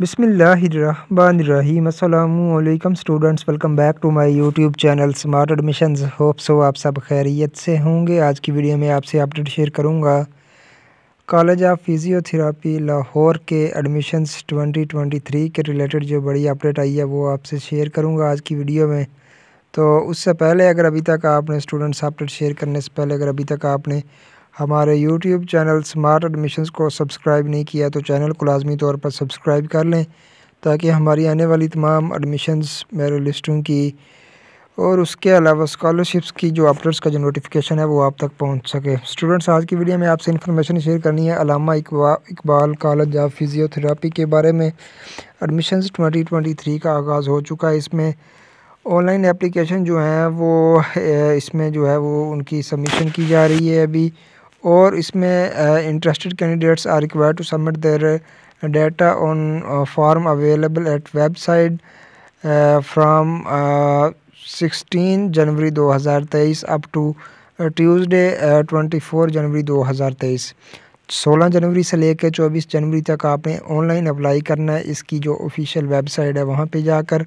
बिसमीम students welcome back to my YouTube channel smart admission hopes हो आप सब खैरियत से होंगे आज की वीडियो में आपसे अपडेट शेयर करूंगा कॉलेज ऑफ फिजियोथेरापी लाहौर के एडमिशन्स 2023 के रिलेटेड जो बड़ी अपडेट आई है वो आपसे शेयर करूँगा आज की वीडियो में तो उससे पहले अगर अभी तक आपने स्टूडेंट्स अपडेट शेयर करने से पहले अगर अभी तक आपने हमारे यूट्यूब चैनल स्मार्ट एडमिशन्स को सब्सक्राइब नहीं किया तो चैनल को लाजमी तौर पर सब्सक्राइब कर लें ताकि हमारी आने वाली तमाम एडमिशन्स मेरे लिस्टों की और उसके अलावा स्कॉलरशिप्स की जो अपडेट्स का जो नोटिफिकेशन है वो आप तक पहुंच सके स्टूडेंट्स आज की वीडियो में आपसे इन्फॉर्मेशन शेयर करनी है Allama Iqbal college of physiotherapy के बारे में एडमिशन्स 2023 का आगाज़ हो चुका है इसमें ऑनलाइन एप्लीकेशन जो है वो इसमें जो है वो उनकी सबमिशन की जा रही है अभी और इसमें interested candidates are required to submit their data on form available at website from sixteen 16 January 2023 up to Tuesday 24 January 2023 16 जनवरी से लेकर 24 जनवरी तक आपने ऑनलाइन अप्लाई करना है इसकी जो ऑफिशियल वेबसाइट है वहाँ पे जाकर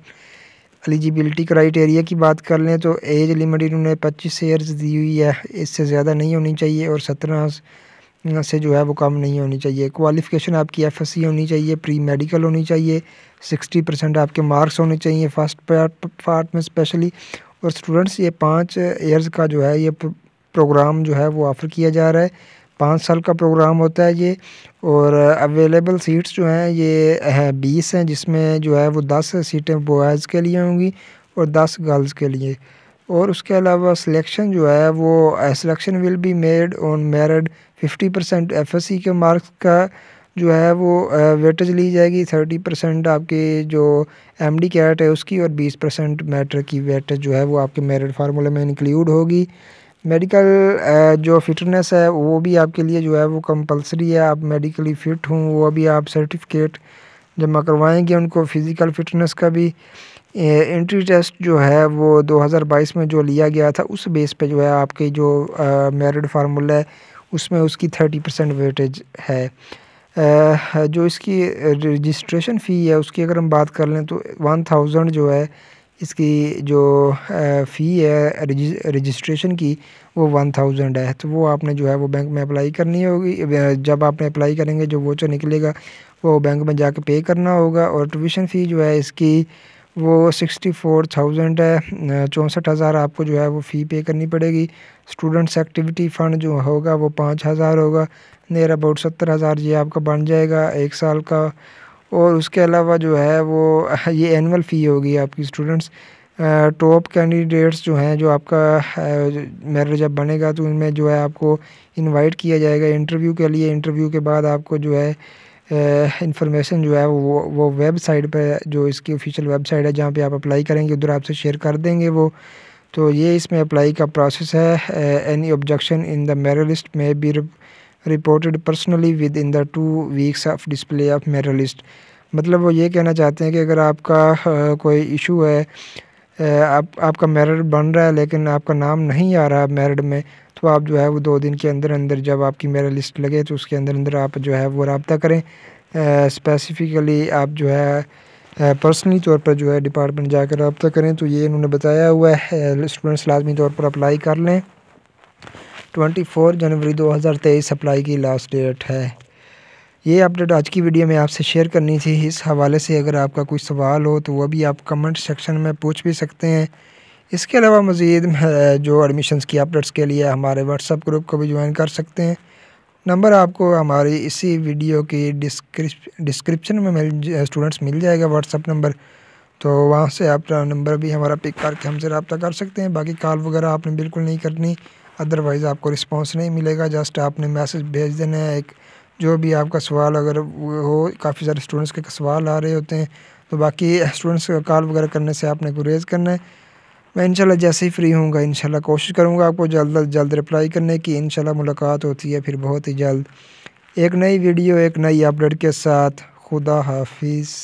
एलिजिबिलिटी क्राइटेरिया की बात कर लें तो एज लिमिट इन्होंने पच्चीस ईयर्स दी हुई है इससे ज़्यादा नहीं होनी चाहिए और सत्रह से जो है वो कम नहीं होनी चाहिए क्वालिफ़िकेशन आपकी एफ होनी चाहिए प्री मेडिकल होनी चाहिए सिक्सटी परसेंट आपके मार्क्स होने चाहिए फर्स्ट पार्ट पार्ट में स्पेशली और स्टूडेंट्स ये पाँच ईयर्स का जो है ये प्रोग्राम जो है वो ऑफ़र किया जा रहा है पाँच साल का प्रोग्राम होता है ये और अवेलेबल सीट्स जो हैं ये हैं बीस हैं जिसमें जो है वो दस सीटें बॉयज़ के लिए होंगी और दस गर्ल्स के लिए और उसके अलावा सिलेक्शन जो है वो selection will be made on merit fifty percent F S C के मार्क्स का जो है वो वेटेज ली जाएगी थर्टी परसेंट आपके जो एम डी कैट है उसकी और बीस परसेंट मैटर की वेटेज जो है वो आपके मेरिट फार्मूला में इंक्लूड होगी मेडिकल जो फिटनेस है वो भी आपके लिए जो है वो कंपलसरी है आप मेडिकली फ़िट हूँ वो अभी आप सर्टिफिकेट जमा करवाएंगे उनको फ़िज़िकल फ़िटनेस का भी एंट्री टेस्ट जो है वो 2022 में जो लिया गया था उस बेस पे जो है आपके जो मेरिड फार्मूला है उसमें उसकी 30 परसेंट वेटेज है आ, जो इसकी रजिस्ट्रेशन फ़ी है उसकी अगर हम बात कर लें तो वन जो है इसकी जो फ़ी है रजिस्ट्रेशन की वो वन थाउजेंड है तो वो आपने जो है वो बैंक में अप्लाई करनी होगी जब आपने अप्लाई करेंगे जो वोचर निकलेगा वो बैंक में जाके पे करना होगा और ट्यूशन फ़ी जो है इसकी वो सिक्सटी फोर थाउजेंड है चौंसठ हज़ार आपको जो है वो फ़ी पे करनी पड़ेगी स्टूडेंट्स एक्टिविटी फ़ंड जो होगा वो पाँच हज़ार होगा नियर अबाउट सत्तर हज़ार ये आपका बन जाएगा एक साल का और उसके अलावा जो है वो ये एनुअल फ़ी होगी आपकी स्टूडेंट्स टॉप कैंडिडेट्स जो हैं जो आपका मेरिट जब बनेगा तो उनमें जो है आपको इनवाइट किया जाएगा इंटरव्यू के लिए इंटरव्यू के बाद आपको जो है इंफॉर्मेशन जो है वो वो वेबसाइट पर जो इसकी ऑफिशियल वेबसाइट है जहाँ पे आप अप्लाई करेंगे उधर आपसे शेयर कर देंगे वो तो ये इसमें अप्लाई का प्रोसेस है any objection in the merit list में be reported personally within the two weeks of display of merit list मतलब वो ये कहना चाहते हैं कि अगर आपका कोई इशू है आप आपका मेरिट बन रहा है लेकिन आपका नाम नहीं आ रहा है मेरड में तो आप जो है वो दो दिन के अंदर अंदर जब आपकी मेरा लिस्ट लगे तो उसके अंदर अंदर आप जो है वो रबता करें स्पेसिफ़िकली आप जो है पर्सनली तौर पर जो है डिपार्टमेंट जाकर रबता करें तो ये इन्होंने बताया हुआ है स्टूडेंट्स लाजमी तौर पर अप्लाई कर लें ट्वेंटी फोर जनवरी दो हज़ार तेईस सप्लाई की लास्ट डेट है ये अपडेट आज की वीडियो में आपसे शेयर करनी थी इस हवाले से अगर आपका कोई सवाल हो तो वह भी आप कमेंट सेक्शन में पूछ भी सकते हैं इसके अलावा मज़ीद जो एडमिशन की अपडेट्स के लिए हमारे व्हाट्सअप ग्रुप को भी ज्वाइन कर सकते हैं नंबर आपको हमारी इसी वीडियो की डिस्क्रिप्शन में मिल स्टूडेंट्स मिल जाएगा व्हाट्सअप नंबर तो वहाँ से आप नंबर भी हमारा पिक करके हमसे रबता कर सकते हैं बाकी कॉल वगैरह आपने बिल्कुल नहीं करनी अदरवाइज़ आपको रिस्पॉन्स नहीं मिलेगा जस्ट आपने मैसेज भेज देना है एक जो भी आपका सवाल अगर हो काफ़ी सारे स्टूडेंट्स के सवाल आ रहे होते हैं तो बाकी स्टूडेंट्स का कॉल वगैरह करने से आपने गुरेज करना है मैं इंशाल्लाह जैसे ही फ्री हूँगा इंशाल्लाह कोशिश करूँगा आपको जल्द अज जल्द रिप्लाई करने की इंशाल्लाह मुलाकात होती है फिर बहुत ही जल्द एक नई वीडियो एक नई अपडेट के साथ खुदा हाफिज़